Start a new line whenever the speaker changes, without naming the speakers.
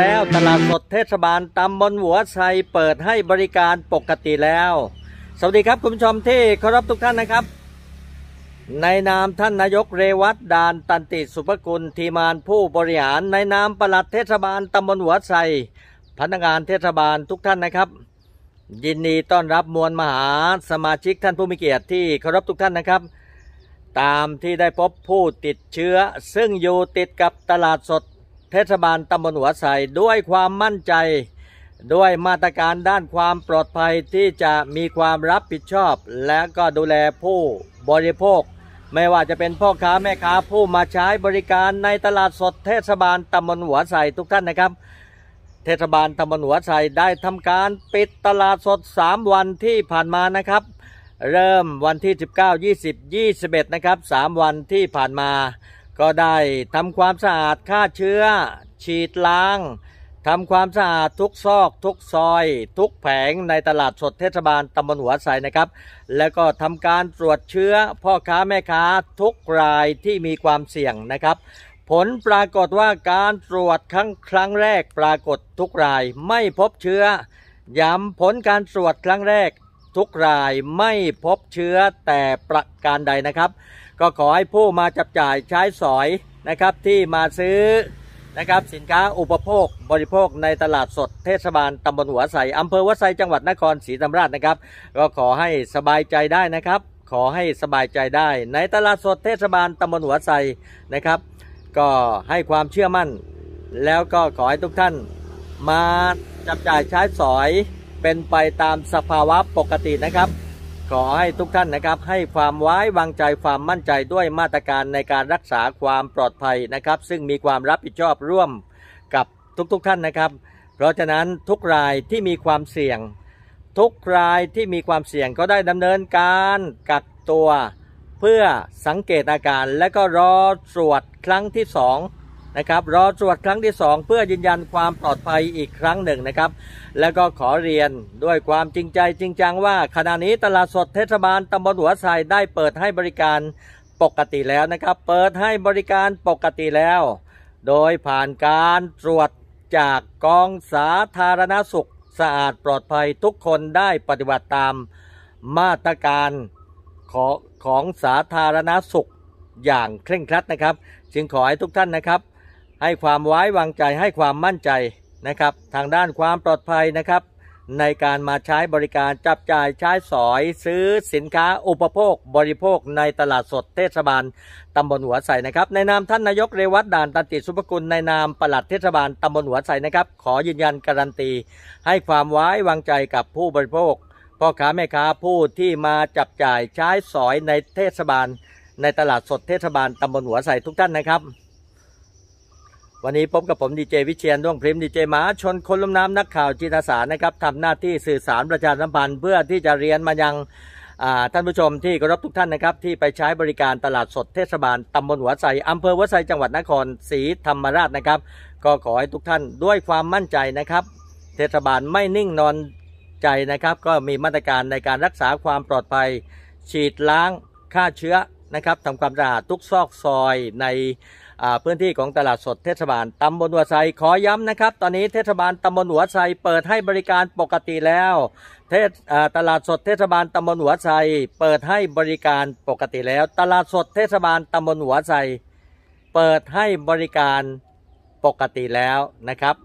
แล้วตลาดสดเทศบาลตำบลหัวไชเปิดให้บริการปกติแล้ว สวัสดีครับคุณผู้ชมที่เคารพทุกท่านนะครับ ในนามท่านนายกเรวัตดานตันติสุภกุลทีมานผู้บริหารในนามปลัดเทศบาลตำบลหัวไชพนักงานเทศบาลทุกท่านนะครับ ยินดีต้อนรับมวลมหาสมาชิกท่านผู้มีเกียรติที่เคารพทุกท่านนะครับ ตามที่ได้พบผู้ติดเชื้อ ซึ่งอยู่ติดกับตลาดสดเทศบาลตำบลหัวไสด้วยความมั่นใจ ด้วยมาตรการด้านความปลอดภัยที่จะมีความรับผิดชอบ และก็ดูแลผู้บริโภค ไม่ว่าจะเป็นพ่อค้าแม่ค้าผู้มาใช้บริการในตลาดสด เทศบาลตำบลหัวไสทุกท่านนะครับ เทศบาลตำบลหัวไสได้ทำการปิดตลาดสด 3 วันที่ผ่านมานะครับ เริ่มวันที่ 19 20 21นะครับ3 วันที่ผ่านมาก็ได้ทำความสะอาดฆ่าเชื้อ ฉีดล้างทำความสะอาดทุกซอก ทุกซอย ทุกแผงในตลาดสดเทศบาลตำบลหัวไสนะครับ แล้วก็ทำการตรวจเชื้อ พ่อค้าแม่ค้าทุกรายที่มีความเสี่ยงนะครับ ผลปรากฏว่าการตรวจครั้งครั้งแรกปรากฏทุกรายไม่พบเชื้อ ย้ำผลการตรวจครั้งแรกทุกรายไม่พบเชื้อแต่ประการใดนะครับก็ขอให้ผู้มาจับจ่ายใช้สอยนะครับที่มาซื้อนะครับสินค้าอุปโภคบริโภคในตลาดสดเทศบาลตำบลหัวไสอำเภอวัดไสจังหวัดนครศรีธรรมราชนะครับ ก็ขอให้สบายใจได้นะครับ ขอให้สบายใจได้ในตลาดสดเทศบาลตำบลหัวไสนะครับ ก็ให้ความเชื่อมั่น แล้วก็ขอให้ทุกท่าน มาจับจ่ายใช้สอย เป็นไปตามสภาวะปกตินะครับขอให้ทุกท่านนะครับ ให้ความไว้วางใจความมั่นใจด้วยมาตรการในการรักษาความปลอดภัยนะครับ ซึ่งมีความรับผิดชอบร่วมกับทุกๆทท่านนะครับ เพราะฉะนั้นทุกรายที่มีความเสี่ยง ทุกรายที่มีความเสี่ยงก็ได้ดำเนินการกักตัวเพื่อสังเกตอาการและก็รอตรวจครั้งที่สองนะครับรอตรวจครั้งที่ 2 เพื่อยืนยันความปลอดภัยอีกครั้งหนึ่งนะครับ แล้วก็ขอเรียนด้วยความจริงใจจริงจังว่าขณะนี้ตลาดสดเทศบาลตำบลหัวไทรได้เปิดให้บริการปกติแล้วนะครับ เปิดให้บริการปกติแล้ว โดยผ่านการตรวจจากกองสาธารณสุขสะอาดปลอดภัยทุกคนได้ปฏิบัติตามมาตรการของของสาธารณสุขอย่างเคร่งครัดนะครับจึงขอให้ทุกท่านนะครับให้ความไว้วางใจให้ความมั่นใจนะครับ ทางด้านความปลอดภัยนะครับ ในการมาใช้บริการจับจ่ายใช้สอยซื้อสินค้าอุปโภค บริโภคในตลาดสดเทศบาลตำบลหัวใสนะครับ ในนามท่านนายกเรวัตด่านตันติสุภกุล ในนามปลัดเทศบาลตำบลหัวใสนะครับ ขอยืนยัน การันตีให้ความไว้วางใจกับผู้บริโภคพ่อค้าแม่ค้าผู้ที่มาจับจ่ายใช้สอยในเทศบาล ในตลาดสดเทศบาลตำบลหัวใสทุกท่านนะครับวันนี้พบกับผมดีเจวิเชียนด้วงพริมดีเจหมาชนคนลุ่มน้ำนักข่าว จิตอาสานะครับทำหน้าที่สื่อสารประชาสัมพันธ์ เพื่อที่จะเรียนมายังท่านผู้ชมที่เคารพทุกท่านนะครับที่ไปใช้บริการตลาดสดเทศบาลตำบลหัวไซอำเภอหัวไซจังหวัดนครศรีธรรมราชนะครับ ก็ขอให้ทุกท่านด้วยความมั่นใจนะครับ เทศบาลไม่นิ่งนอนใจนะครับ ก็มีมาตรการในการรักษาความปลอดภัย ฉีดล้างฆ่าเชื้อนะครับทำความสะอาดทุกซอกซอยในพื้นที่ของตลาดสดเทศบาลตำบลหัวไซขอย้ำนะครับ ตอนนี้เทศบาลตำบลหัวไซเปิดให้บริการปกติแล้วเทศตลาดสดเทศบาลตำบลหัวไซเปิดให้บริการปกติแล้ว ตลาดสดเทศบาลตำบลหัวไซเปิดให้บริการปกติแล้วนะครับ